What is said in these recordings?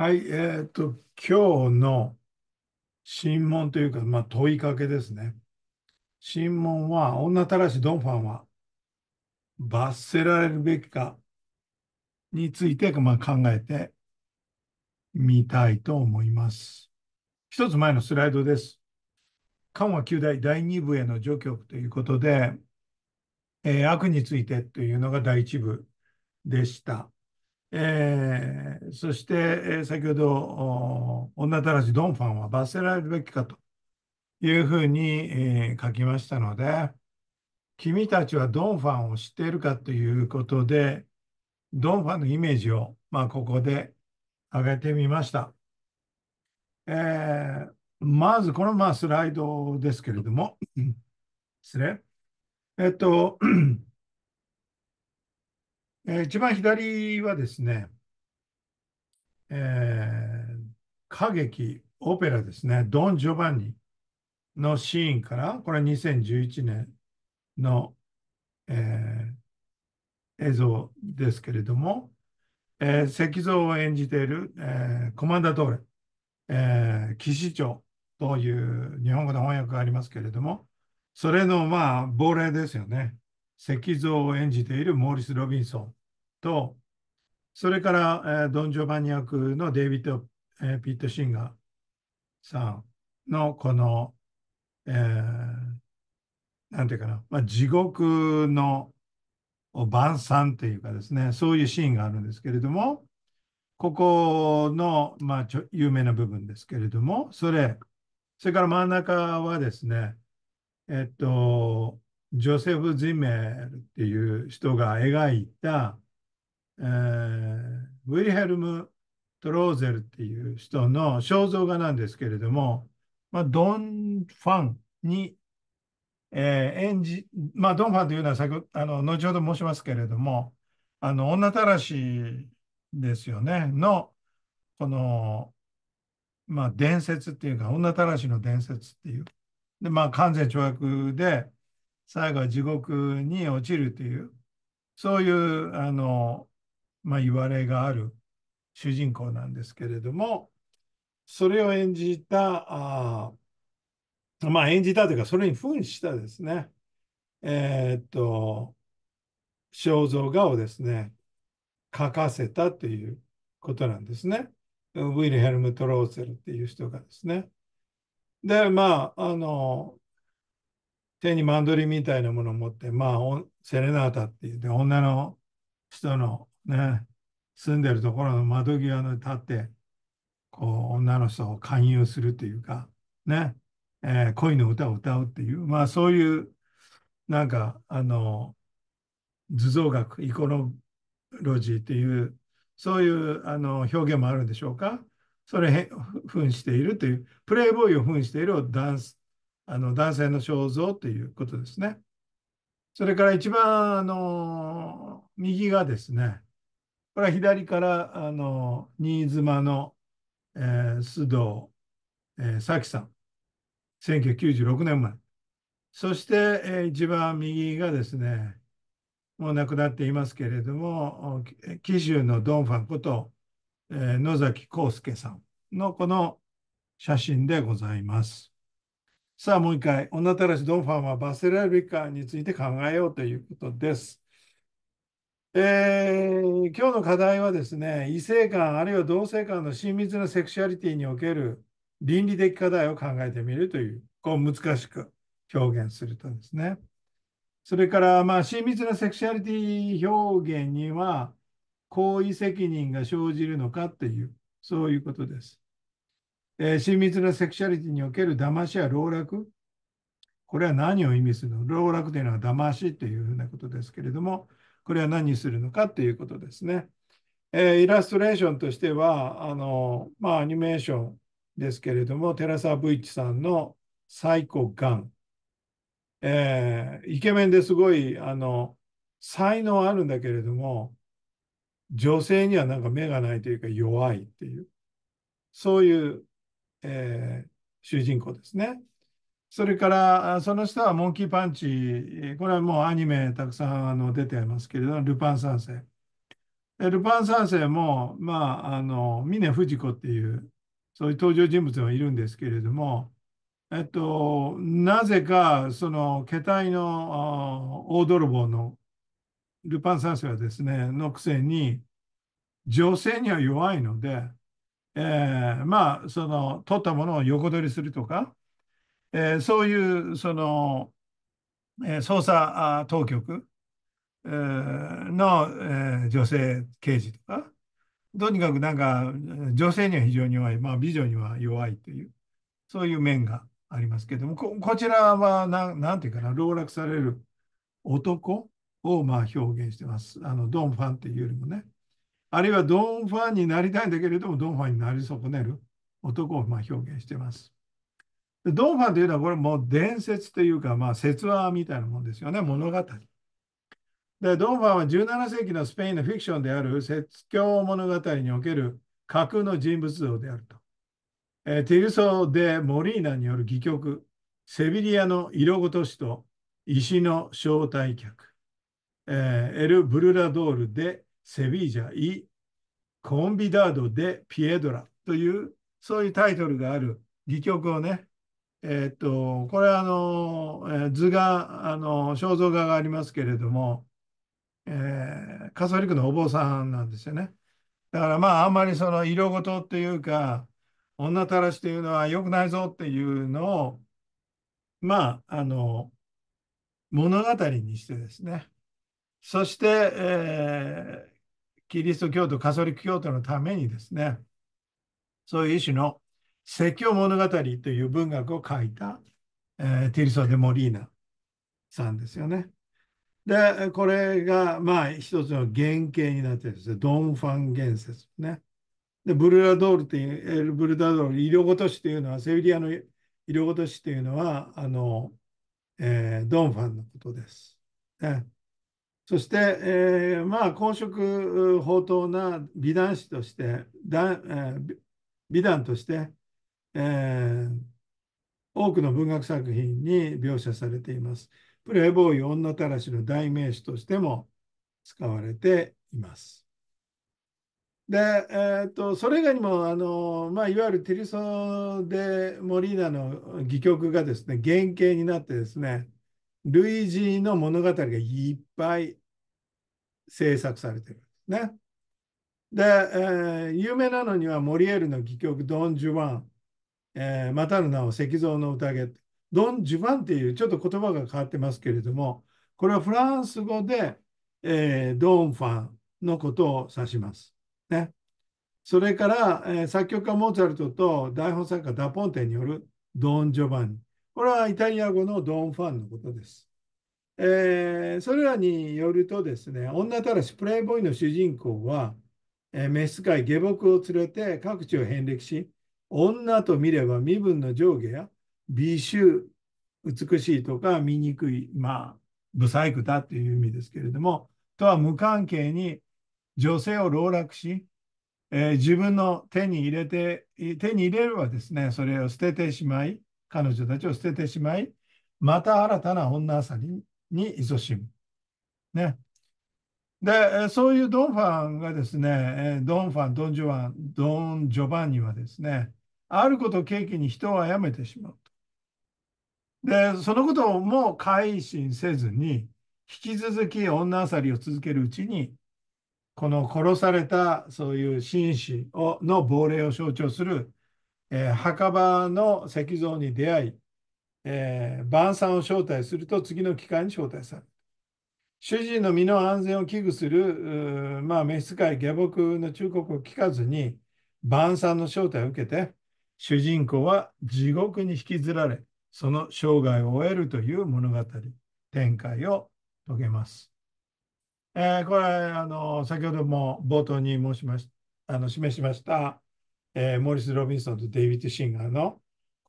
はい、えっと、今日の審問というか、まあ、問いかけですね。審問は、女たらしドンファンは罰せられるべきかについて、まあ、考えてみたいと思います。一つ前のスライドです。緩和9大第2部への序曲ということで、えー、悪についてというのが第1部でした。えー、そして、え先ほど女たらしドンファンは罰せられるべきかというふうに、えー、書きましたので君たちはドンファンを知っているかということでドンファンのイメージを、まあ、ここで挙げてみました、えー、まずこの、まあ、スライドですけれども失礼えっとえー、一番左はですね、えー、歌劇、オペラですね、ドン・ジョバンニのシーンから、これは2011年の、えー、映像ですけれども、えー、石像を演じている、えー、コマンダトーレ、えー、騎士長という日本語の翻訳がありますけれども、それのまあ亡霊ですよね。石像を演じているモーリス・ロビンソンと、それから、えー、ドン・ジョバニ役のデイビッド・えー、ピット・シンガーさんのこの、えー、なんていうかな、まあ、地獄の晩餐というかですね、そういうシーンがあるんですけれども、ここの、まあ、ちょ有名な部分ですけれども、それ、それから真ん中はですね、えっと、ジョセフ・ジメルっていう人が描いた、えー、ウィリヘルム・トローゼルっていう人の肖像画なんですけれども、まあ、ドン・ファンに、えー、演じ、まあ、ドン・ファンというのは先ほどあの後ほど申しますけれども、あの女たらしですよね、のこの、まあ、伝説っていうか、女たらしの伝説っていう、でまあ、完全懲悪で、最後は地獄に落ちるという、そういうあの、まあ、言われがある主人公なんですけれども、それを演じた、あまあ演じたというか、それに扮したですね、えー、っと、肖像画をですね、書かせたということなんですね。ウィルヘルム・トローセルっていう人がですね。で、まあ、あの、手にマンドリみたいなものを持って、まあ、セレナータって言って、女の人のね、住んでるところの窓際に立って、こう、女の人を勧誘するというか、ね、えー、恋の歌を歌うっていう、まあ、そういう、なんか、あの、図像学、イコロジーっていう、そういうあの表現もあるんでしょうか。それ扮しているという、プレイボーイを扮しているダンスあの男性の肖像ということですね。それから一番あの右がですね、これは左からあの新妻の、えー、須藤、えー、咲さん、1996年前。そして、えー、一番右がですね、もう亡くなっていますけれども、紀州のドンファンこと、えー、野崎康介さんのこの写真でございます。さあもう一回、女たらしドンファンはバセラビカについて考えようということです。えー、今日の課題はですね、異性間あるいは同性間の親密なセクシュアリティにおける倫理的課題を考えてみるという、こう難しく表現するとですね。それから、まあ、親密なセクシュアリティ表現には、行為責任が生じるのかっていう、そういうことです。えー、親密なセクシャリティにおける騙しや狼楽。これは何を意味するの狼楽というのは騙しというふうなことですけれども、これは何するのかということですね。えー、イラストレーションとしては、あのまあ、アニメーションですけれども、寺澤ブイチさんのサイコガン。えー、イケメンですごい、あの、才能あるんだけれども、女性にはなんか目がないというか弱いっていう、そういうえー、主人公ですね。それから、その下はモンキーパンチ。これはもうアニメたくさんあの出てますけれど、ルパン三世。ルパン三世も、まあ、あの、峰不二子っていう、そういう登場人物もいるんですけれども、えっと、なぜか、その、家体の大泥棒のルパン三世はですね、のくせに、女性には弱いので、えー、まあその取ったものを横取りするとか、えー、そういうその、えー、捜査当局、えー、の、えー、女性刑事とかとにかくなんか女性には非常に弱い、まあ、美女には弱いというそういう面がありますけれどもここちらは何て言うかな籠絡される男をまあ表現してますあのドン・ファンっていうよりもね。あるいはドンファンになりたいんだけれども、ドンファンになり損ねる男をま表現しています。ドンファンというのは、これもう伝説というか、まあ、説話みたいなもんですよね、物語。で、ドンファンは17世紀のスペインのフィクションである説教物語における架空の人物像であると。えー、ティルソ・ー・デ・モリーナによる戯曲、セビリアの色ごとしと石の招待客、えー、エル・ブルラドール・デ・セビージャイ・コンビダード・デ・ピエドラというそういうタイトルがある戯曲をね、えー、っと、これはあの、図が、あの、肖像画がありますけれども、えー、カソリックのお坊さんなんですよね。だからまあ、あんまりその色事っていうか、女たらしというのは良くないぞっていうのを、まあ、あの、物語にしてですね。そして、えー、キリスト教徒、カソリック教徒のためにですね、そういう一種の説教物語という文学を書いた、えー、ティリソ・デ・モリーナさんですよね。で、これが、まあ、一つの原型になってるんですね。ドン・ファン言説ね。で、ブルラドールという、ブルダドール、医療ごとしというのは、セビリアの医療ごとしというのは、あの、えー、ドン・ファンのことです。ね、そして、えー、まあ公職宝刀な美男子としてだ、え美男として、えー、多くの文学作品に描写されています。プレイボーイ女たらしの代名詞としても使われています。で、えーと、それ以外にもあの、まあ、いわゆるティリソ・デ・モリーナの戯曲がですね原型になってですね類似の物語がいっぱい制作されてるんですね。で、えー、有名なのにはモリエールの戯曲「ドン・ジュワン」えー、またの名を石像の宴ドン・ジュワンっていうちょっと言葉が変わってますけれどもこれはフランス語で、えー、ドン・ファンのことを指します。ね、それから、えー、作曲家モーツァルトと台本作家ダ・ポンテによるドン・ジョバンこれはイタリア語のドン・ファンのことです。えー、それらによるとですね、女たらしプレイボーイの主人公は、えー、召使い下僕を連れて各地を遍歴し、女と見れば身分の上下や美醜、美しいとか醜い、まあ、不細工だという意味ですけれども、とは無関係に女性を籠絡し、えー、自分の手に入れて、手に入れればですね、それを捨ててしまい、彼女たちを捨ててしまい、また新たな女あさりに勤しむ。ね。で、そういうドン・ファンがですね、ドン・ファン、ドン・ジョバン、ドン・ジョバンニはですね、あることを契機に人を殺めてしまうで、そのことをもう改心せずに、引き続き女あさりを続けるうちに、この殺されたそういう紳士をの亡霊を象徴する、えー、墓場の石像に出会い、えー、晩餐を招待すると次の機会に招待される。主人の身の安全を危惧する、まあ、召使い下僕の忠告を聞かずに、晩餐の招待を受けて、主人公は地獄に引きずられ、その生涯を終えるという物語、展開を遂げます。えー、これあの、先ほども冒頭に申しましあの示しました、えー、モーリス・ロビンソンとデイビッド・シンガーの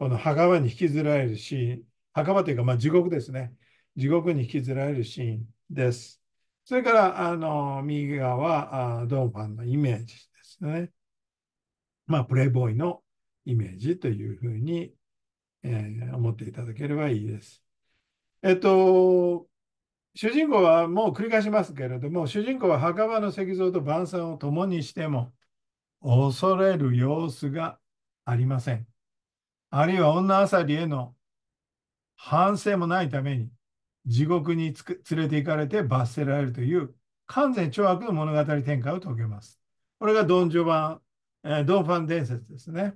この墓場に引きずられるシーン、墓場というか、まあ、地獄ですね。地獄に引きずられるシーンです。それから、あの、右側は、あドンファンのイメージですね。まあ、プレイボーイのイメージというふうに、えー、思っていただければいいです。えっと、主人公はもう繰り返しますけれども、主人公は墓場の石像と晩餐を共にしても、恐れる様子がありません。あるいは女あさりへの反省もないために、地獄に連れて行かれて罰せられるという完全懲悪の物語展開を遂げます。これがドン・ジョバン、えー、ドン・ファン伝説ですね。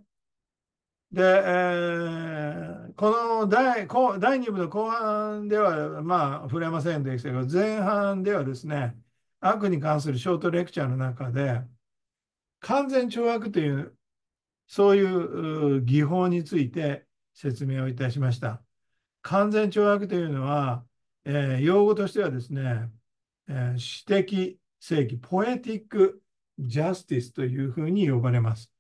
で、えー、この第第2部の後半では、まあ、触れませんでしたけど、前半ではですね、悪に関するショートレクチャーの中で、完全懲悪というそういう技法について説明をいたしました。完全懲悪というのは、えー、用語としてはですね、えー、私的正義、ポエティック・ジャスティスというふうに呼ばれます。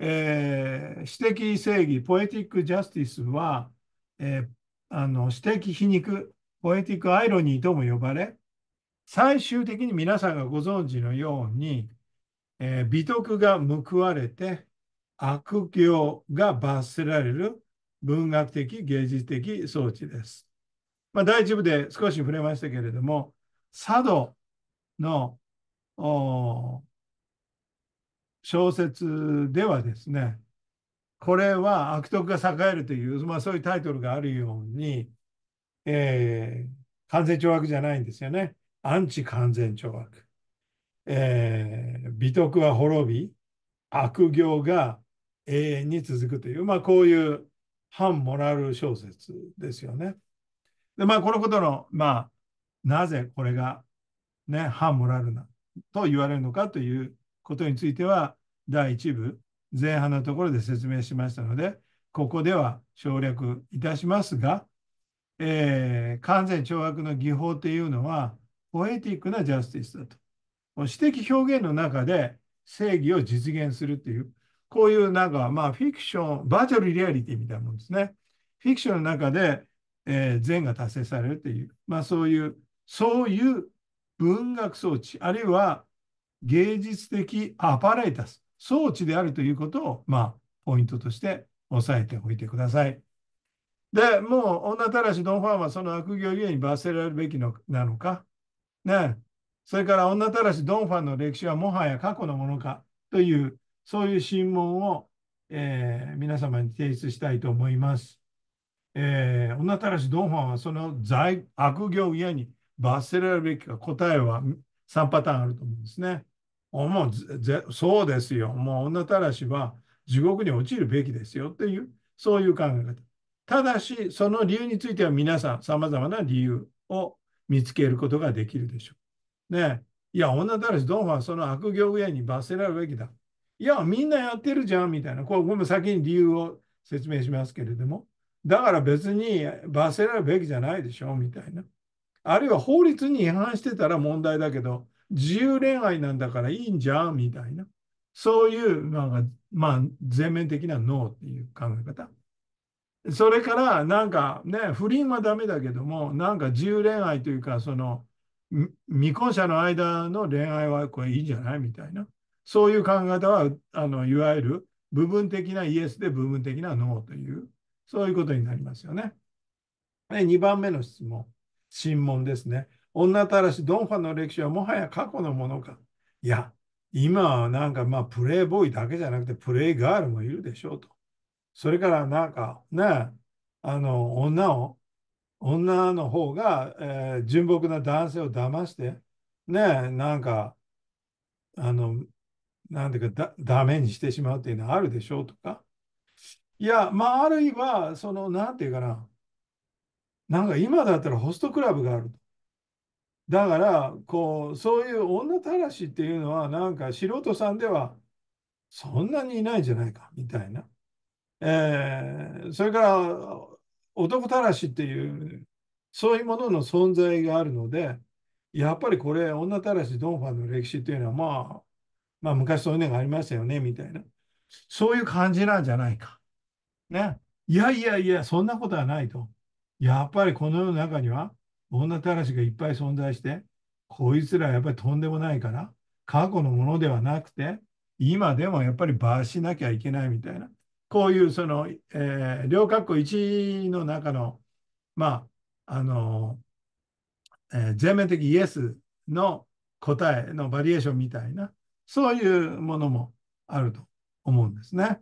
えー、私的正義、ポエティック・ジャスティスは、えー、あの私的皮肉、ポエティック・アイロニーとも呼ばれ、最終的に皆さんがご存知のように、えー、美徳が報われて、悪行が罰せられる文学的芸術的装置です。まあ、第一部で少し触れましたけれども、佐渡の小説ではですね、これは悪徳が栄えるという、まあ、そういうタイトルがあるように、えー、完全懲悪じゃないんですよね。アンチ完全懲悪。えー、美徳は滅び、悪行が永遠に続くという、まあ、こういう反モラル小説ですよね。で、まあ、このことの、まあ、なぜこれが、ね、反モラルなと言われるのかということについては、第1部、前半のところで説明しましたので、ここでは省略いたしますが、えー、完全懲悪の技法というのは、ポエティックなジャスティスだと。私的表現の中で正義を実現するというこういうなんか、まあ、フィクション、バーチャルリアリティみたいなもんですね。フィクションの中で、えー、善が達成されるという、まあ、そういう、そういう文学装置、あるいは芸術的アパレータス、装置であるということを、まあ、ポイントとして押さえておいてください。で、もう、女たらしドン・ファンはその悪行ゆえに罰せられるべきのなのか。ね。それから、女たらしドン・ファンの歴史はもはや過去のものかというそういう審問を、えー、皆様に提出したいと思います。えー、女たらしドンファンはその罪悪行嫌に罰せられるべきか答えは3パターンあると思うんですね。もうぜそうですよ。もう女たらしは地獄に落ちるべきですよという、そういう考え方。ただし、その理由については皆さん、さまざまな理由を見つけることができるでしょう。ねいや、女たらし、ドンァンはその悪行上に罰せられるべきだ。いや、みんなやってるじゃんみたいな、これも先に理由を説明しますけれども、だから別に罰せられるべきじゃないでしょみたいな。あるいは法律に違反してたら問題だけど、自由恋愛なんだからいいんじゃんみたいな。そういう、まあ、まあ、全面的なノーっていう考え方。それから、なんかね、不倫はダメだけども、なんか自由恋愛というか、その、未婚者の間の恋愛はこれいいんじゃないみたいな。そういう考え方は、あのいわゆる部分的なイエスで部分的なノーという、そういうことになりますよね。で2番目の質問、審問ですね。女たらしドンファの歴史はもはや過去のものか。いや、今はなんかまあプレイボーイだけじゃなくてプレイガールもいるでしょうと。それからなんかね、あの女を、女の方が、えー、純朴な男性を騙して、ね、なんか、あの、なんていうかだ、ダメにしてしまうっていうのはあるでしょうとか。いや、まあ、あるいは、その、なんていうかな。なんか今だったらホストクラブがある。だから、こう、そういう女たらしっていうのは、なんか素人さんではそんなにいないんじゃないか、みたいな。えー、それから、男たらしっていう、そういうものの存在があるので、やっぱりこれ、女たらしドンファンの歴史っていうのは、まあ、まあ、昔そういうのがありましたよね、みたいな。そういう感じなんじゃないか。ね。いやいやいや、そんなことはないと。やっぱりこの世の中には、女たらしがいっぱい存在して、こいつらやっぱりとんでもないから、過去のものではなくて、今でもやっぱり罰しなきゃいけないみたいな。こういうその、えー、両括弧1の中の、まあ、あの、えー、全面的イエスの答えのバリエーションみたいな、そういうものもあると思うんですね。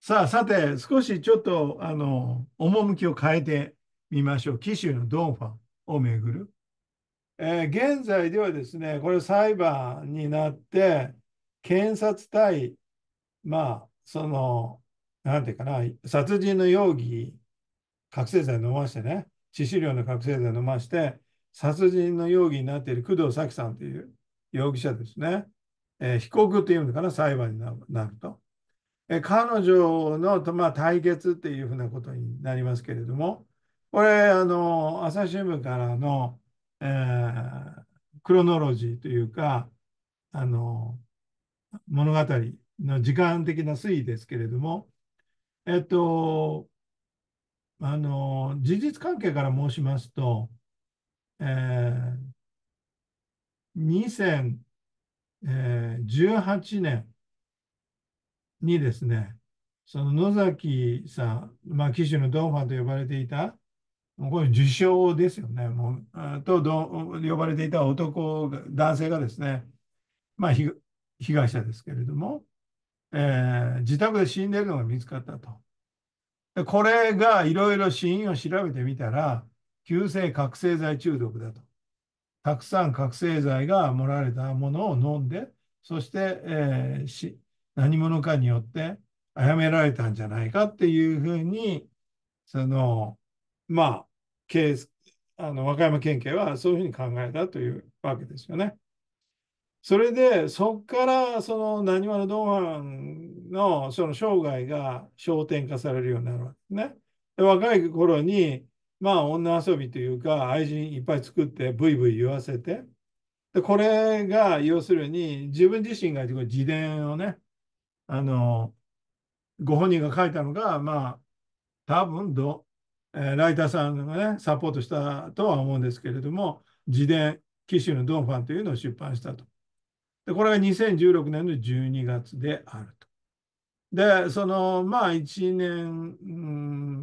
さあ、さて、少しちょっと、あの、趣を変えてみましょう。紀州のドンファンをめぐる。えー、現在ではですね、これ裁判になって、検察対、まあ、その、なんていうかな、殺人の容疑、覚醒剤飲ましてね、致死量の覚醒剤飲まして、殺人の容疑になっている工藤早紀さんという容疑者ですね。えー、被告というのかな、裁判になると。えー、彼女の、まあ、対決っていうふうなことになりますけれども、これ、あの、朝日新聞からの、えー、クロノロジーというか、あの、物語の時間的な推移ですけれども、えっと、あの、事実関係から申しますと、えー、2000えー、18年にですね、その野崎さん、まあ、紀のドンファンと呼ばれていた、もうこれ受賞ですよね、もうと呼ばれていた男、男性がですね、まあ、被害者ですけれども、えー、自宅で死んでるのが見つかったと。でこれがいろいろ死因を調べてみたら、急性覚醒剤中毒だと。たくさん覚醒剤が盛られたものを飲んで、そして、えー、し何者かによって殺められたんじゃないかっていうふうに、その、まあ、ケあの和歌山県警はそういうふうに考えたというわけですよね。それで、そっからその何者同伴のその生涯が焦点化されるようになるわけですね。で若い頃にまあ女遊びというか愛人いっぱい作ってブイブイ言わせてでこれが要するに自分自身が自伝をねあのご本人が書いたのがまあ多分ど、えー、ライターさんがねサポートしたとは思うんですけれども自伝紀州のドンファンというのを出版したと。でこれが2016年の12月であると。で、そのまあ1年、う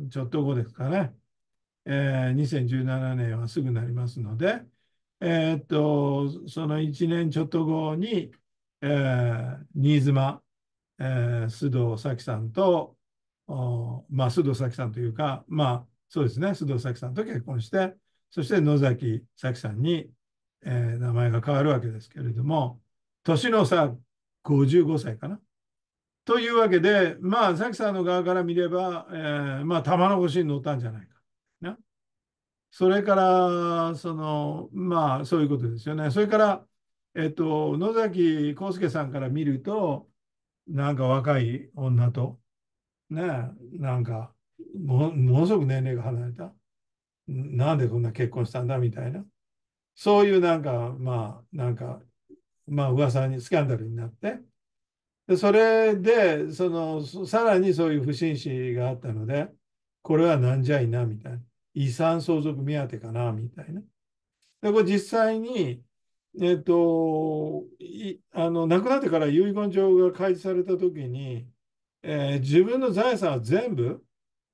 ん、ちょっと後ですかね。えー、2017年はすぐなりますので、えー、っと、その1年ちょっと後に、えー、新妻、えー、須藤咲さんと、まあ、須藤咲さんというか、まあ、そうですね、須藤咲さんと結婚して、そして野崎咲さんに、えー、名前が変わるわけですけれども、年の差55歳かな。というわけで、まあ、紀さんの側から見れば、えー、まあ、玉の腰に乗ったんじゃないか。それから、その、まあ、そういうことですよね。それから、えっと、野崎康介さんから見ると、なんか若い女と、ね、なんかも、ものすごく年齢が離れた。なんでこんな結婚したんだみたいな。そういうなんか、まあ、なんか、まあ、噂に、スキャンダルになって。で、それで、その、さらにそういう不審死があったので、これはなんじゃいな、みたいな。遺産相続目当てかな、みたいな。で、これ実際に、えっ、と、と、あの、亡くなってから遺言状が開示されたときに、えー、自分の財産は全部、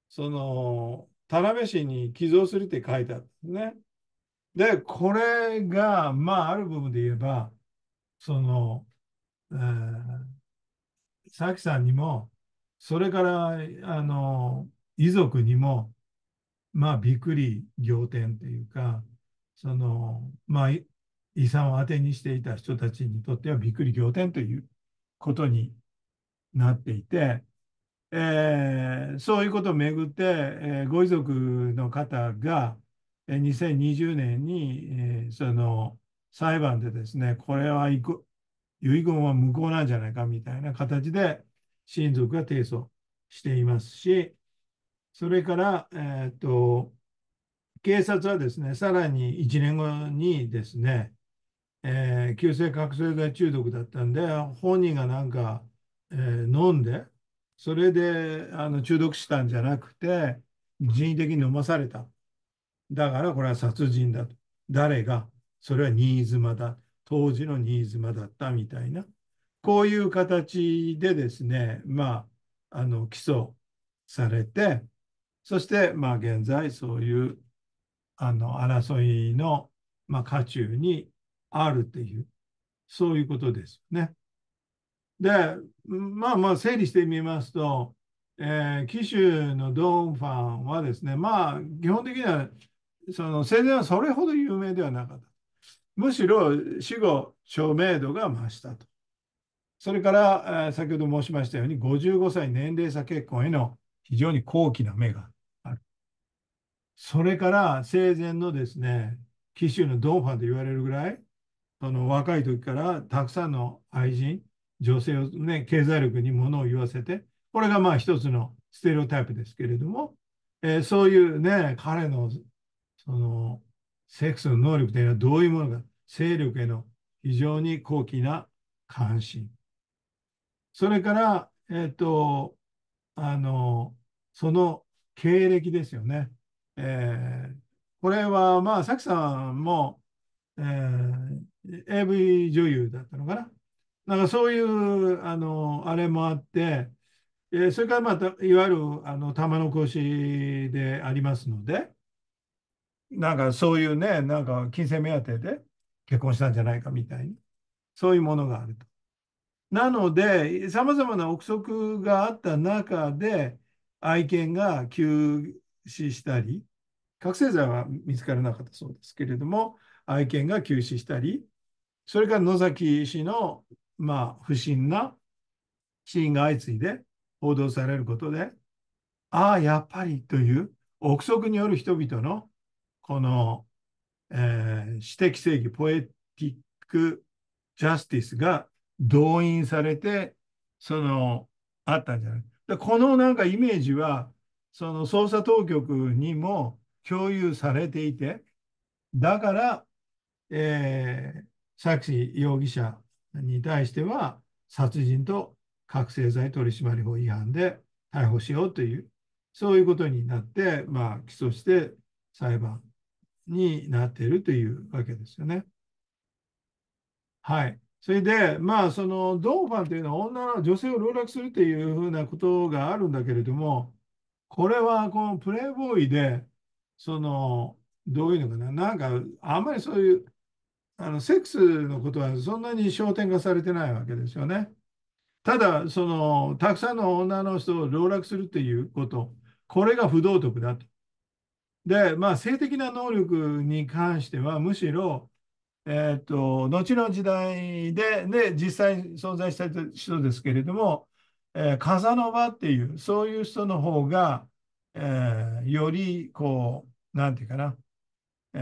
その、田辺市に寄贈するって書いてあるんですね。で、これが、まあ、ある部分で言えば、その、えー、さきさんにも、それから、あの、遺族にも、まあびっくり仰天というかそのまあ遺産をあてにしていた人たちにとってはびっくり仰天ということになっていて、えー、そういうことをめぐって、えー、ご遺族の方が2020年に、えー、その裁判でですねこれは遺言は無効なんじゃないかみたいな形で親族が提訴していますし、それから、えっ、ー、と、警察はですね、さらに1年後にですね、えー、急性覚醒剤中毒だったんで、本人がなんか、えー、飲んで、それであの中毒したんじゃなくて、人為的に飲まされた。だからこれは殺人だと。誰が、それは新妻だ。当時の新妻だったみたいな。こういう形でですね、まあ、あの起訴されて、そして、まあ、現在そういうあの争いの、まあ、渦中にあるっていう、そういうことですよね。で、まあまあ整理してみますと、えー、紀州のドンファンはですね、まあ基本的にはその生前はそれほど有名ではなかった。むしろ死後証明度が増したと。それから、えー、先ほど申しましたように55歳年齢差結婚への非常に高貴な目がそれから生前のですね、紀州のドンファンと言われるぐらい、その若い時からたくさんの愛人、女性をね、経済力にものを言わせて、これがまあ一つのステレオタイプですけれども、えー、そういうね、彼のそのセックスの能力というのはどういうものか、勢力への非常に高貴な関心。それから、えっ、ー、と、あの、その経歴ですよね。えー、これは、まあ、さきさんも、えー、AV 女優だったのかな。なんかそういう、あの、あれもあって、えー、それから、また、いわゆる、あの、玉の輿でありますので、なんかそういうね、なんか金銭目当てで結婚したんじゃないかみたいに、そういうものがあると。なので、さまざまな憶測があった中で、愛犬が急止したり、覚醒剤は見つからなかったそうですけれども、愛犬が急死したり、それから野崎氏の、まあ、不審なシーンが相次いで報道されることで、ああ、やっぱりという憶測による人々のこの、えー、私的正義、ポエティック・ジャスティスが動員されて、その、あったんじゃない。このなんかイメージは、その捜査当局にも共有されていて、だから、えー、サク容疑者に対しては、殺人と覚醒剤取締法違反で逮捕しようという、そういうことになって、まあ、起訴して裁判になっているというわけですよね。はい。それで、まあ、そのドーファンというのは女の女性を籠絡するというふうなことがあるんだけれども、これはこのプレイボーイで、その、どういうのかな、なんか、あんまりそういう、あのセックスのことはそんなに焦点化されてないわけですよね。ただ、その、たくさんの女の人を籠絡するっていうこと、これが不道徳だと。で、まあ、性的な能力に関しては、むしろ、えっ、ー、と、後の時代で、で、実際存在した人ですけれども、えー、カザノバっていうそういう人の方が、えー、よりこうなんていうかな、え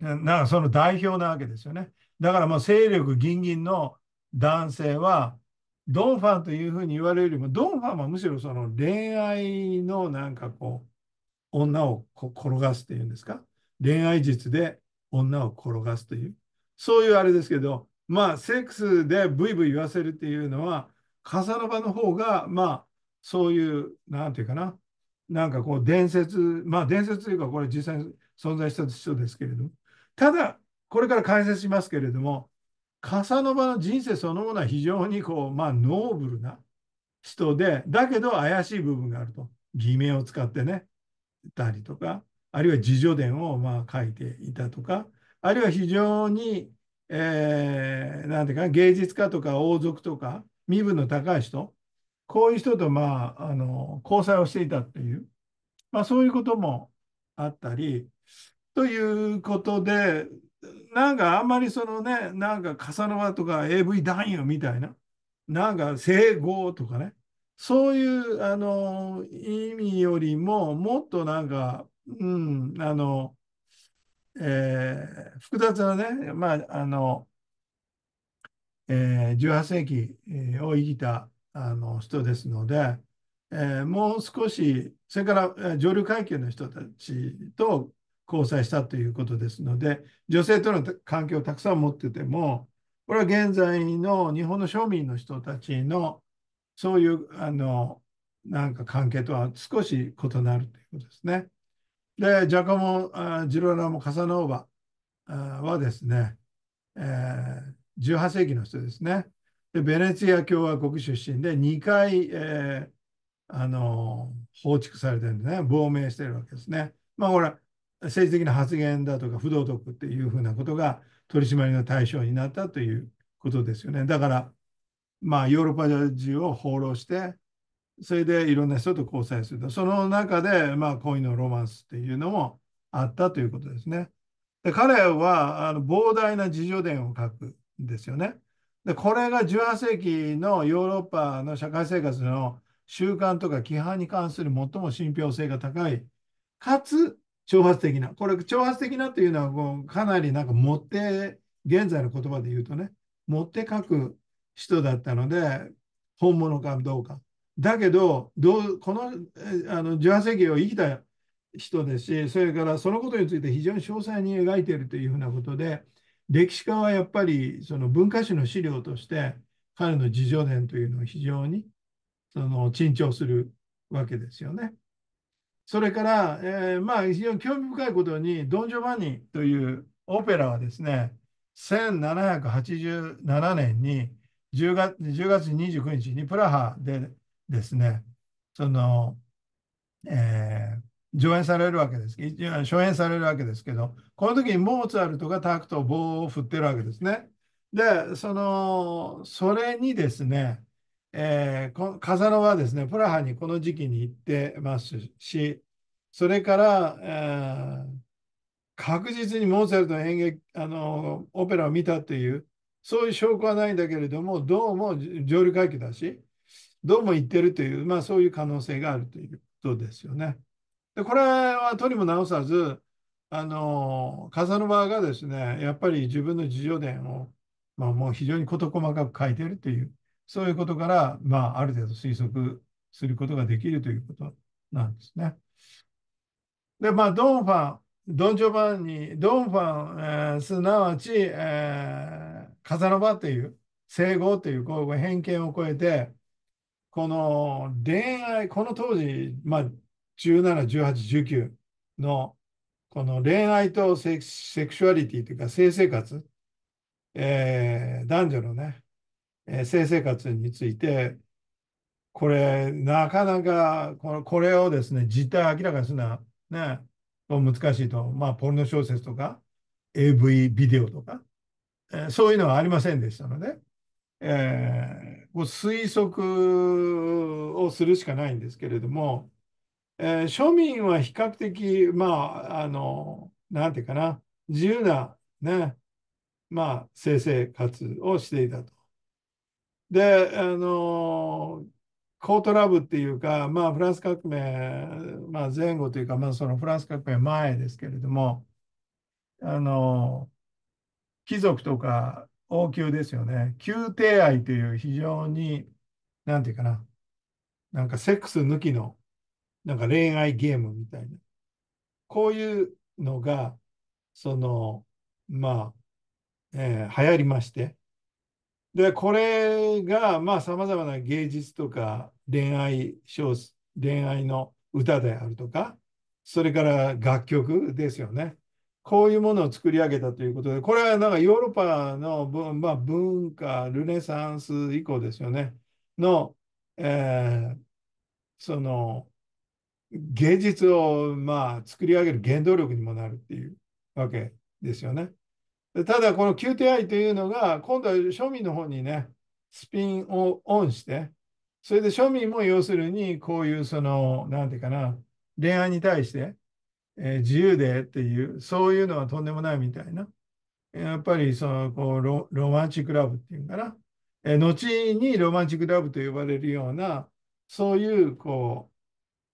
ー、なんかその代表なわけですよね。だからもう勢力ギンギンの男性はドンファンというふうに言われるよりもドンファンはむしろその恋愛のなんかこう女を転がすっていうんですか恋愛術で女を転がすというそういうあれですけどまあ、セックスでブイブイ言わせるっていうのは、カサノバの方が、まあ、そういう、なんていうかな、なんかこう、伝説、まあ、伝説というか、これ実際に存在した人ですけれども、ただ、これから解説しますけれども、カサノバの人生そのものは非常にこう、まあ、ノーブルな人で、だけど怪しい部分があると。偽名を使ってね、たりとか、あるいは自叙伝をまあ書いていたとか、あるいは非常にえー、なんていうか芸術家とか王族とか身分の高い人こういう人と、まあ、あの交際をしていたっていう、まあ、そういうこともあったりということでなんかあんまりそのねなんか笠野場とか AV 男優みたいななんか整合とかねそういうあの意味よりももっとなんか、うん、あのえー、複雑なね、まああのえー、18世紀を生きたあの人ですので、えー、もう少しそれから上流階級の人たちと交際したということですので女性との関係をたくさん持っててもこれは現在の日本の庶民の人たちのそういうあのなんか関係とは少し異なるということですね。で、ジャカモ・ジローラもカサノーバはですね、えー、18世紀の人ですね。で、ベネツィア共和国出身で2回、えー、あの放逐されてるんでね、亡命してるわけですね。まあ、ほら、政治的な発言だとか不道徳っていうふうなことが取り締まりの対象になったということですよね。だから、まあ、ヨーロッパ中を放浪して、それでいろんな人と交際すると。その中で、まあ、恋のロマンスっていうのもあったということですね。で彼はあの膨大な自叙伝を書くんですよね。でこれが18世紀のヨーロッパの社会生活の習慣とか規範に関する最も信憑性が高い、かつ挑発的な。これ、挑発的なというのはこう、かなりなんか持って、現在の言葉で言うとね、持って書く人だったので、本物かどうか。だけど、どうこのあの18世紀を生きた人ですし、それからそのことについて非常に詳細に描いているというふうなことで、歴史家はやっぱりその文化史の資料として、彼の自叙伝というのを非常にその珍重するわけですよね。それから、えー、まあ非常に興味深いことに、ドン・ジョバニというオペラはですね、1787年に10月 ,10 月29日にプラハでですね、その、えー、上演されるわけです。初演されるわけですけど、この時にモーツァルトがタクト棒を振ってるわけですね。で、その、それにですね、えー、カザノはですね、プラハにこの時期に行ってますし、それから、えー、確実にモーツァルトの演劇、あの、オペラを見たという、そういう証拠はないんだけれども、どうも上流階級だし、どうも言ってるという、まあ、そういう可能性があるということですよね。でこれはとにも直さずあのカサノバがですねやっぱり自分の自叙伝を、まあ、もう非常に事細かく書いてるというそういうことから、まあ、ある程度推測することができるということなんですね。でまあドンファンドン・ジョバンに、ドンファン、えー、すなわち、えー、カサノバという整合というこう偏見を超えてこの恋愛、この当時、まあ、17、18、19のこの恋愛とセクシュアリティというか性生活、えー、男女のね、えー、性生活について、これ、なかなかこのこれをですね、実態を明らかにするのは、ね、難しいと、まあ、ポルノ小説とか、AV ビデオとか、えー、そういうのはありませんでしたので、えこう推測をするしかないんですけれども、えー、庶民は比較的、まあ、あの、なんていうかな、自由な、ね、まあ、性生活をしていたと。で、あの、コートラブっていうか、まあ、フランス革命、まあ、前後というか、まあ、そのフランス革命前ですけれども、あの、貴族とか王宮ですよね。宮廷愛という非常に、なんていうかな、なんかセックス抜きの、なんか恋愛ゲームみたいな。こういうのが、その、まあ、えー、流行りまして。で、これが、まあ、さまざまな芸術とか恋愛小、恋愛の歌であるとか、それから楽曲ですよね。こういうものを作り上げたということで、これはなんかヨーロッパの文,、まあ、文化、ルネサンス以降ですよね、の、えー、その芸術を、まあ、作り上げる原動力にもなるっていうわけですよね。ただ、この QTI というのが、今度は庶民の方にね、スピンをオンして、それで庶民も要するに、こういうその、なんていうかな、恋愛に対して、えー、自由でっていう、そういうのはとんでもないみたいな。やっぱりそのこうロマンチックラブっていうかな、えー、後にロマンチックラブと呼ばれるような、そういうこ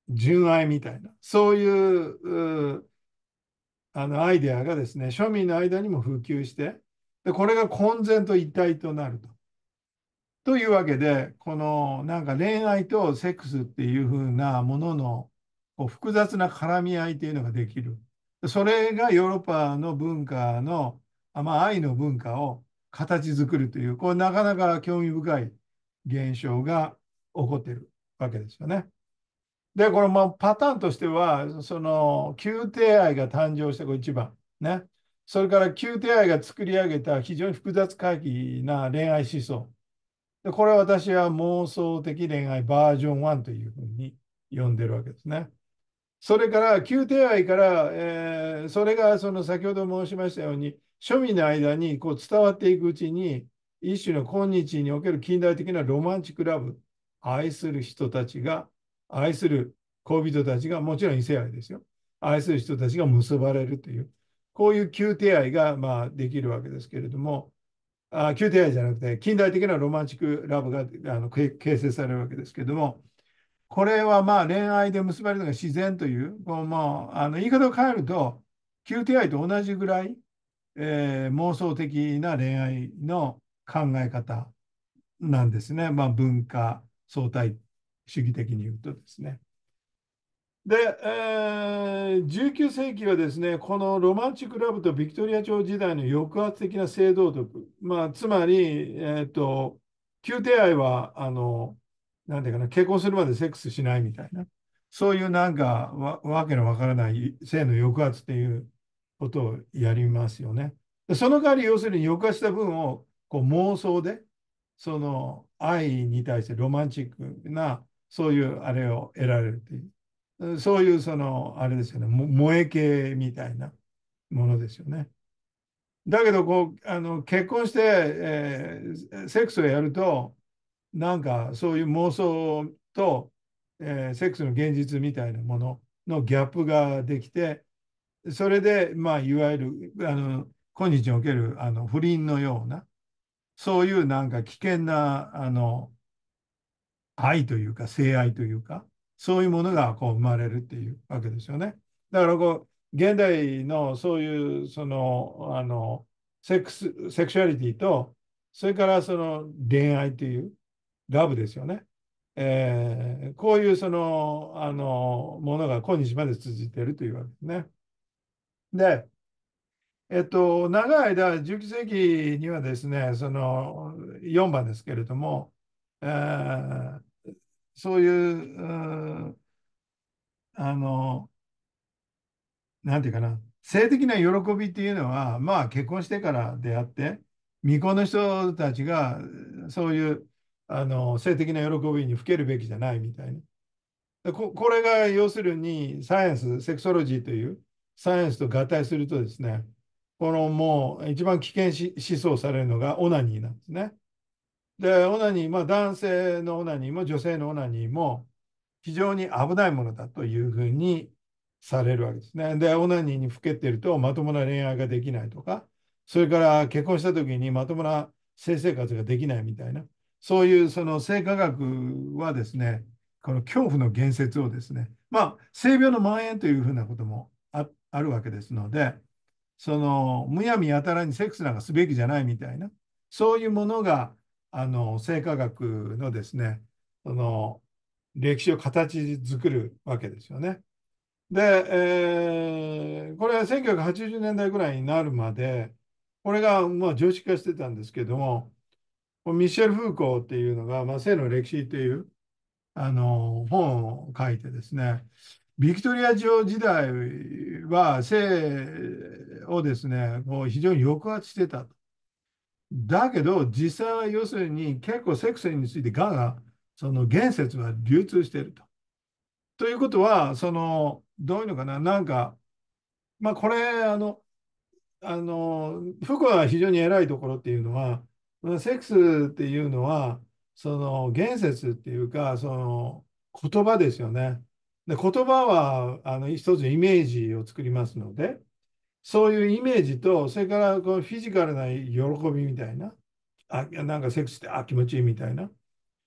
う、純愛みたいな、そういううあのアイデアがですね、庶民の間にも普及して、でこれが混然と一体となると。というわけで、このなんか恋愛とセックスっていう風なもののこう複雑な絡み合いというのができる。それがヨーロッパの文化の、まあ、愛の文化を形作るという、これなかなか興味深い現象が起こっているわけですよね。で、これもパターンとしては、その宮廷愛が誕生したこ一番。ね。それから宮廷愛が作り上げた非常に複雑回帰な恋愛思想。でこれは私は妄想的恋愛バージョン1というふうに呼んでるわけですね。それから宮廷愛から、えー、それがその先ほど申しましたように庶民の間にこう伝わっていくうちに一種の今日における近代的なロマンチックラブ愛する人たちが愛する恋人たちがもちろん異性愛ですよ愛する人たちが結ばれるというこういう宮廷愛がまあできるわけですけれどもあ宮廷愛じゃなくて近代的なロマンチックラブがあの形成されるわけですけれどもこれはまあ恋愛で結ばれるのが自然という、もうあの言い方を変えると、QTI と同じぐらい、えー、妄想的な恋愛の考え方なんですね。まあ、文化相対主義的に言うとですね。で、えー、19世紀はですね、このロマンチックラブとビクトリア朝時代の抑圧的な性道徳、まあ、つまり、えーと、と宮愛はあのなんていうかな、結婚するまでセックスしないみたいな、そういうなんかわわけのわからない性の抑圧っていうことをやりますよね。その代わり、要するに抑圧した分をこう妄想で、その愛に対してロマンチックな、そういうあれを得られるっていう、そういうその、あれですよね、萌え系みたいなものですよね。だけどこうあの結婚して、えー、セックスをやるとなんかそういう妄想と、えー、セックスの現実みたいなもののギャップができてそれで、まあ、いわゆるあの今日におけるあの不倫のようなそういうなんか危険なあの愛というか性愛というかそういうものがこう生まれるっていうわけですよね。だからこう現代のそういうそのあのセックスセクシュアリティとそれからその恋愛というラブですよね。えー、こういうそのあのものが今日まで続いているというわけですね。で、えっと、長い間、19世紀にはですね、その4番ですけれども、えー、そういう、うあの、なんていうかな、性的な喜びっていうのは、まあ結婚してからであって、未婚の人たちがそういうあの性的な喜びにふけるべきじゃないみたいな。ここれが要するにサイエンス、セクソロジーというサイエンスと合体するとですね、このもう一番危険し思想されるのがオナニーなんですね。で、オナニー、まあ、男性のオナニーも女性のオナニーも非常に危ないものだというふうにされるわけですね。で、オナニーにふけてるとまともな恋愛ができないとか、それから結婚した時にまともな性生活ができないみたいな。そういうその性科学はですね、この恐怖の言説をですね、まあ、性病の蔓延というふうなこともあるわけですので、そのむやみやたらにセックスなんかすべきじゃないみたいな、そういうものが、あの性科学のですね、その歴史を形作るわけですよね。で、えー、これは1980年代ぐらいになるまで、これがまあ常識化してたんですけども、ミシェル・フーコーっていうのが、まあ、性の歴史というあの本を書いてですね、ビクトリア女王時代は性をですね、もう非常に抑圧してた。だけど、実際は要するに結構セクシーについてがが、その言説は流通してると。ということは、その、どういうのかな、なんか、まあこれ、あの、あの、フーコーは非常に偉いところっていうのは、セックスっていうのは、その言説っていうか、その言葉ですよね。で言葉はあの一つイメージを作りますので、そういうイメージと、それからこのフィジカルな喜びみたいな、あなんかセックスってあ気持ちいいみたいな、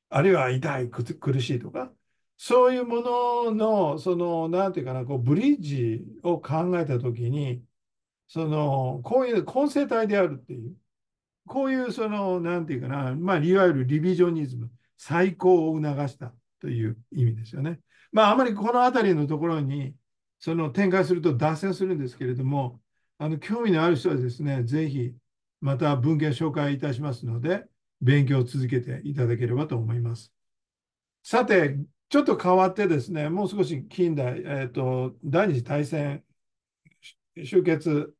あるいは痛い、苦しいとか、そういうものの、その、なんていうかな、こうブリッジを考えたときに、その、こういう混成体であるっていう。こういうその、なんていうかな、まあ、いわゆるリビジョニズム、再興を促したという意味ですよね。まあ、あまりこの辺りのところに、その展開すると脱線するんですけれども、あの、興味のある人はですね、ぜひ、また文献紹介いたしますので、勉強を続けていただければと思います。さて、ちょっと変わってですね、もう少し近代、えっ、ー、と、第二次大戦終結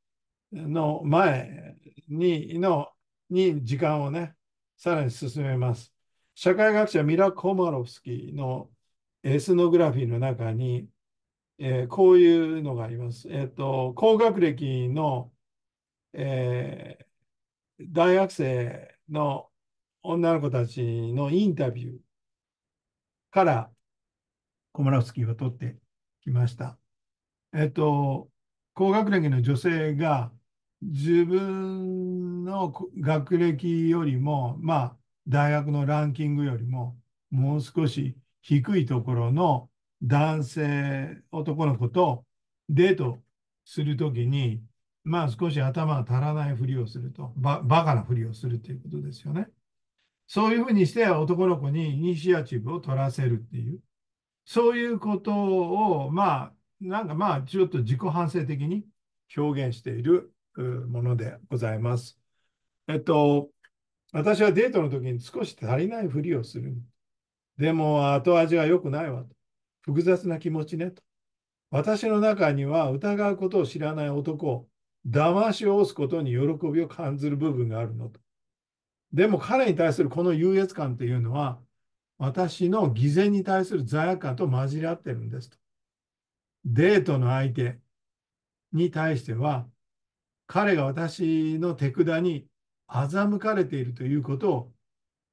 の前にのに時間をね、さらに進めます。社会学者ミラ・コマロフスキーのエスノグラフィーの中に、えー、こういうのがあります。えっ、ー、と、高学歴の、えー、大学生の女の子たちのインタビューからコマロフスキーは取ってきました。えっ、ー、と、高学歴の女性が自分の学歴よりも、まあ、大学のランキングよりも、もう少し低いところの男性、男の子とデートするときに、まあ少し頭が足らないふりをすると、ばバカなふりをするということですよね。そういうふうにして男の子にイニシアチブを取らせるっていう、そういうことを、まあ、なんかまあ、ちょっと自己反省的に表現しているものでございます。えっと、私はデートの時に少し足りないふりをする。でも後味は良くないわと。複雑な気持ちねと。私の中には疑うことを知らない男を騙しを押すことに喜びを感じる部分があるのと。でも彼に対するこの優越感というのは、私の偽善に対する罪悪感と混じり合ってるんですと。デートの相手に対しては、彼が私の手管に欺かれているということを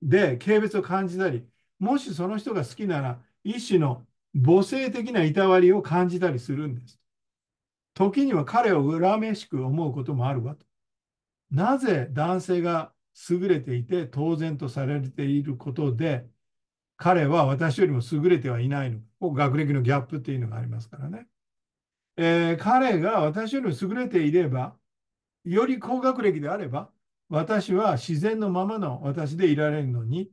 で軽蔑を感じたりもしその人が好きなら一種の母性的ないたわりを感じたりするんです。時には彼を恨めしく思うこともあるわと。なぜ男性が優れていて当然とされていることで彼は私よりも優れてはいないの。か、学歴のギャップっていうのがありますからね。えー、彼が私よりも優れていればより高学歴であれば、私は自然のままの私でいられるのに、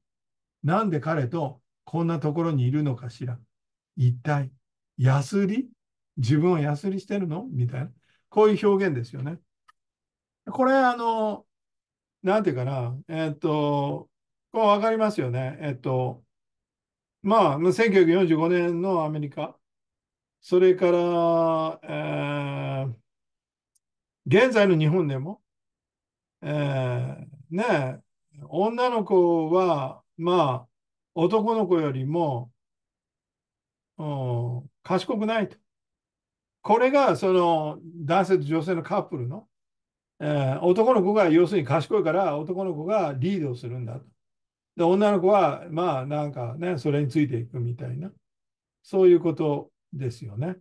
なんで彼とこんなところにいるのかしら。一体、安売り自分を安売りしてるのみたいな。こういう表現ですよね。これ、あの、なんていうかな。えっと、こうわかりますよね。えっと、まあ、1945年のアメリカ、それから、えー、現在の日本でも、えー、ね、女の子は、まあ、男の子よりも、うん、賢くないと。これが、その、男性と女性のカップルの、えー、男の子が要するに賢いから男の子がリードするんだと。で、女の子は、まあ、なんかね、それについていくみたいな、そういうことですよね。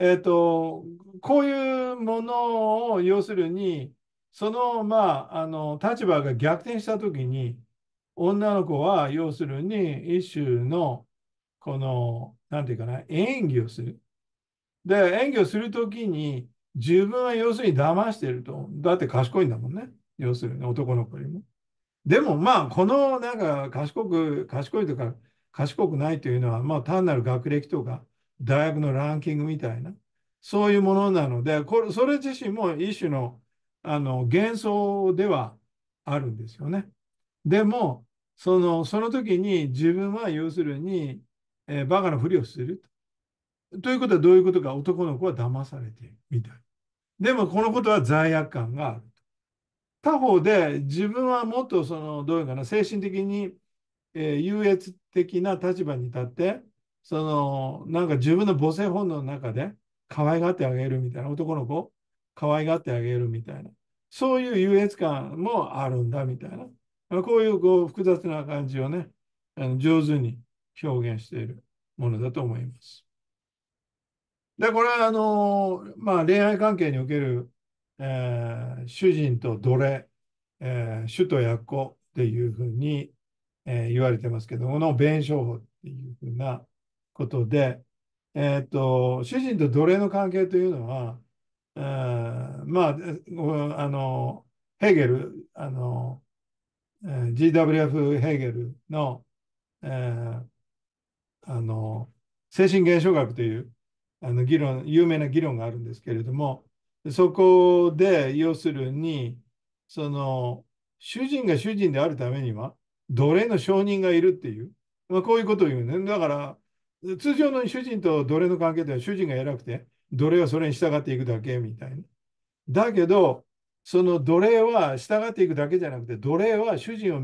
えっ、ー、と、こういうものを要するに、その、まあ、あの、立場が逆転した時に、女の子は要するに一種の、この、なんていうかな、演技をする。で、演技をする時に、自分は要するに騙してると。だって賢いんだもんね。要するに男の子よりも。でもまあ、このなんか賢く、賢いとか賢くないというのは、まあ単なる学歴とか、大学のランキングみたいな、そういうものなので、これそれ自身も一種のあの幻想ではあるんですよね。でも、そのその時に自分は要するに、えー、バカなふりをすると。ということはどういうことか、男の子は騙されているみたい。でも、このことは罪悪感がある。他方で、自分はもっとその、どういうかな、精神的に、えー、優越的な立場に立って、その、なんか自分の母性本能の中で、可愛がってあげるみたいな、男の子、可愛がってあげるみたいな、そういう優越感もあるんだみたいな、こういうこう複雑な感じをね、あの上手に表現しているものだと思います。で、これはあの、まあ、恋愛関係における、えー、主人と奴隷、えー、主と子っていうふうに、えー、言われてますけど、この弁証法っていうふうなことで、えっ、ー、と、主人と奴隷の関係というのは、えー、まあ、あの、ヘーゲル、あの、GWF ヘーゲルの、えー、あの、精神現象学という、あの、議論、有名な議論があるんですけれども、そこで、要するに、その、主人が主人であるためには、奴隷の証人がいるっていう、まあ、こういうことを言うね。だから、通常の主人と奴隷の関係では主人が偉くて、奴隷はそれに従っていくだけみたいな。だけど、その奴隷は従っていくだけじゃなくて、奴隷は主人を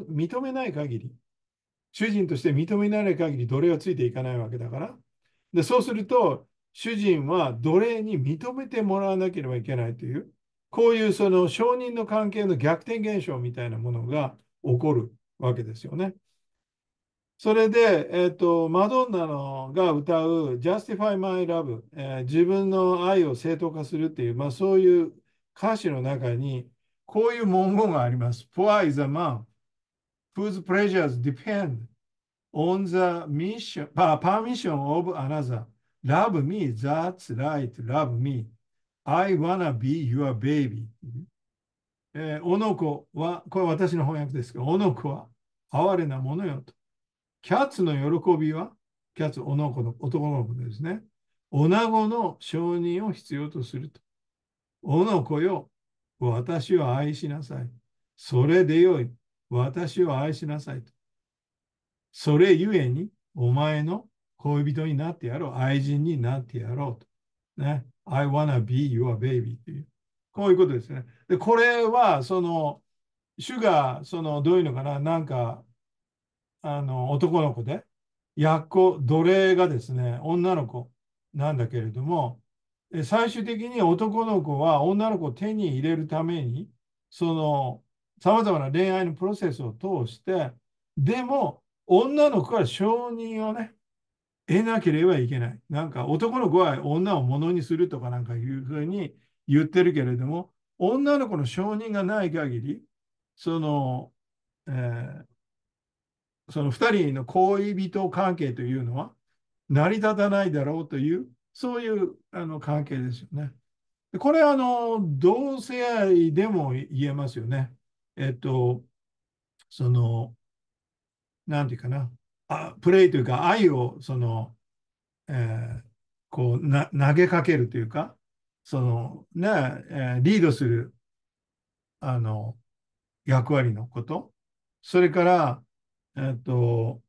認めない限り、主人として認めない限り奴隷はついていかないわけだから。で、そうすると、主人は奴隷に認めてもらわなければいけないという、こういうその承認の関係の逆転現象みたいなものが起こるわけですよね。それで、えっ、と、マドンナのが歌う Justify My Love、えー、自分の愛を正当化するっていう、まあ、そういう歌詞の中に、こういう文言があります。Poor is a man whose pleasures depend on the mission, permission of another. Love me, that's right, love me. I wanna be your baby. えー、おの子は、これ私の翻訳ですけど、おの子は哀れなものよと。キャッツの喜びは、キャッツ、女の子の、男の子ですね。女子の承認を必要とすると。女子よ、私を愛しなさい。それでよい。私を愛しなさいと。それゆえに、お前の恋人になってやろう。愛人になってやろうと。ね。I wanna be your baby という。こういうことですね。で、これは、その、主が、その、どういうのかな、なんか、あの男の子で、やっこ、奴隷がですね、女の子なんだけれども、最終的に男の子は女の子を手に入れるために、その、さまざまな恋愛のプロセスを通して、でも、女の子から承認をね、得なければいけない。なんか男の子は女をものにするとかなんかいうふうに言ってるけれども、女の子の承認がない限り、その、えー、その二人の恋人関係というのは成り立たないだろうという、そういうあの関係ですよね。これはあの同性愛でも言えますよね。えっと、その、なんていうかな、あプレイというか愛をその、えー、こうな投げかけるというか、そのね、えー、リードするあの役割のこと、それからえっと、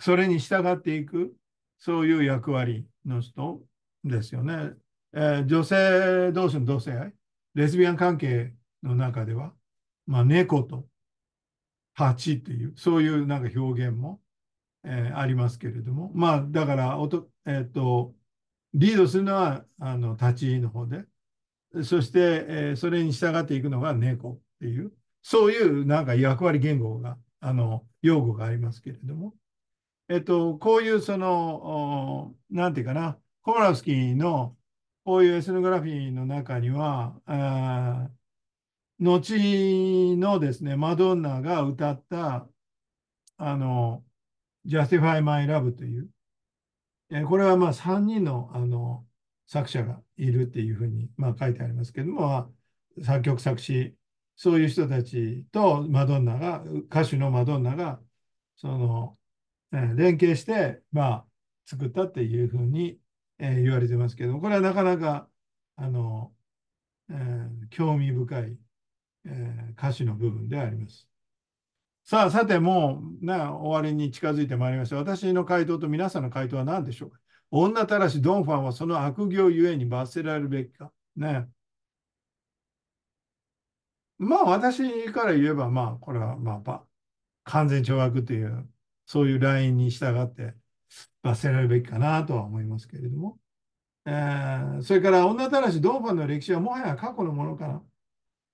それに従っていく、そういう役割の人ですよね。えー、女性同士の同性愛、レズビアン関係の中では、まあ、猫と蜂っていう、そういうなんか表現も、えー、ありますけれども、まあ、だからおえっ、と、リードするのはあの立ちの方で、そして、えー、それに従っていくのが猫っていう、そういうなんか役割言語が、あの、用語がありますけれども、えっと、こういうその、なんていうかな、コモラスキーのこういうエスノグラフィーの中には、あ後のですね、マドンナが歌った、あの、Justify My Love という、えこれはまあ3人のあの作者がいるっていうふうにまあ書いてありますけども、作曲作詞そういう人たちとマドンナが、歌手のマドンナが、その、えー、連携して、まあ、作ったっていうふうに、えー、言われてますけど、これはなかなか、あの、えー、興味深い、えー、歌詞の部分であります。さあ、さて、もう、ね、終わりに近づいてまいりました。私の回答と皆さんの回答は何でしょうか女たらしドンファンはその悪行ゆえに罰せられるべきか。ね。まあ私から言えば、まあこれはまあ完全懲悪という、そういうラインに従って、罰せられるべきかなとは思いますけれども。えー、それから女たらしドンファンの歴史はもはや過去のものかな。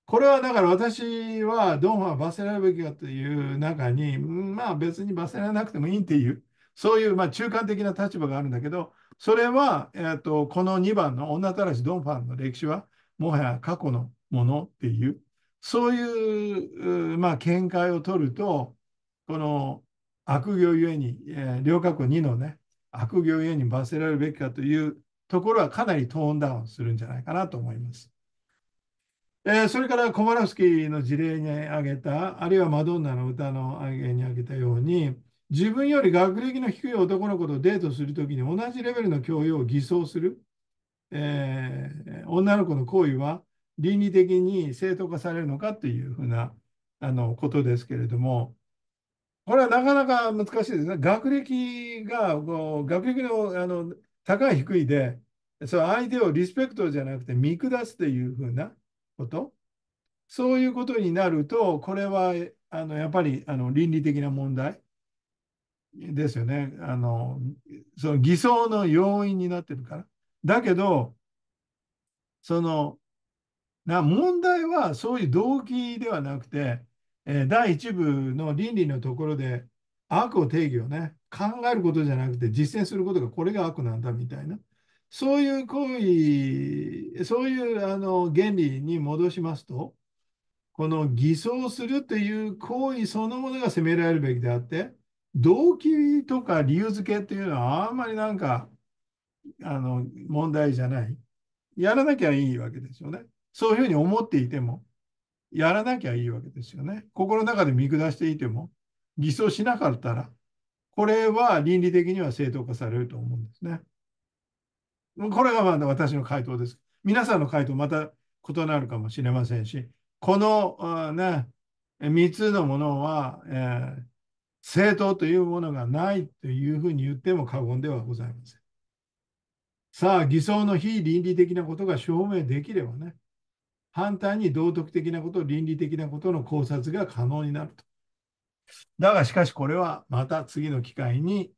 これはだから私はドンファンは罰せられるべきだという中に、まあ別に罰せられなくてもいいっていう、そういうまあ中間的な立場があるんだけど、それは、えーとこの2番の女たらしドンファンの歴史はもはや過去のものっていう、そういう、まあ、見解を取ると、この悪行ゆえに、えー、両過去2のね、悪行ゆえに罰せられるべきかというところはかなりトーンダウンするんじゃないかなと思います。えー、それからコマラスキーの事例に挙げた、あるいはマドンナの歌のげに挙げたように、自分より学歴の低い男の子とデートするときに同じレベルの教養を偽装する、えー、女の子の行為は倫理的に正当化されるのかというふうなあのことですけれども、これはなかなか難しいですね。学歴が、学歴のあの高い低いで、その相手をリスペクトじゃなくて見下すというふうなこと、そういうことになると、これはあのやっぱりあの倫理的な問題ですよねあの。その偽装の要因になってるから。だけど、そのな問題はそういう動機ではなくて、え第1部の倫理のところで悪を定義をね考えることじゃなくて実践することがこれが悪なんだみたいなそういう行為そういうあの原理に戻しますとこの偽装するという行為そのものが責められるべきであって動機とか理由付けっていうのはあんまりなんかあの問題じゃないやらなきゃいいわけですよね。そういうふうに思っていても、やらなきゃいいわけですよね。心の中で見下していても、偽装しなかったら、これは倫理的には正当化されると思うんですね。これがまだ私の回答です。皆さんの回答また異なるかもしれませんし、この、ね、3つのものは、えー、正当というものがないというふうに言っても過言ではございません。さあ、偽装の非倫理的なことが証明できればね、反対に道徳的なこと、倫理的なことの考察が可能になると。だがしかしこれはまた次の機会に、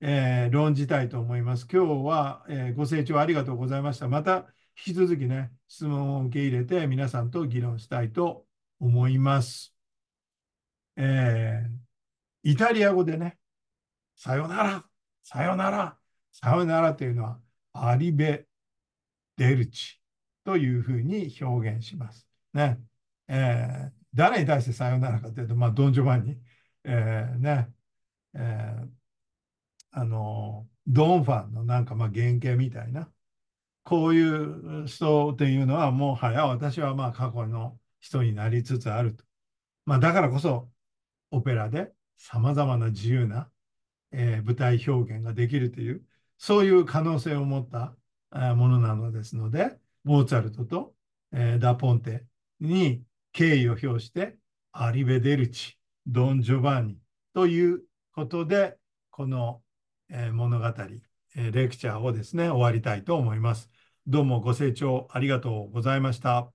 えー、論じたいと思います。今日は、えー、ご清聴ありがとうございました。また引き続きね、質問を受け入れて皆さんと議論したいと思います。えー、イタリア語でね、さよなら、さよなら、さよならというのは、アリベ・デルチ。というふうに表現します。ねえー、誰に対してさよならかというと、まあ、ドン・ジョバンニ、えー、ねえー、あのドン・ファンのなんかまあ原型みたいなこういう人というのはもはや私はまあ過去の人になりつつあると。まあ、だからこそオペラでさまざまな自由な、えー、舞台表現ができるというそういう可能性を持ったものなのですので、モーツァルトと、えー、ダ・ポンテに敬意を表して、アリベ・デルチ、ドン・ジョバンニということで、この、えー、物語、えレクチャーをですね、終わりたいと思います。どうもご清聴ありがとうございました。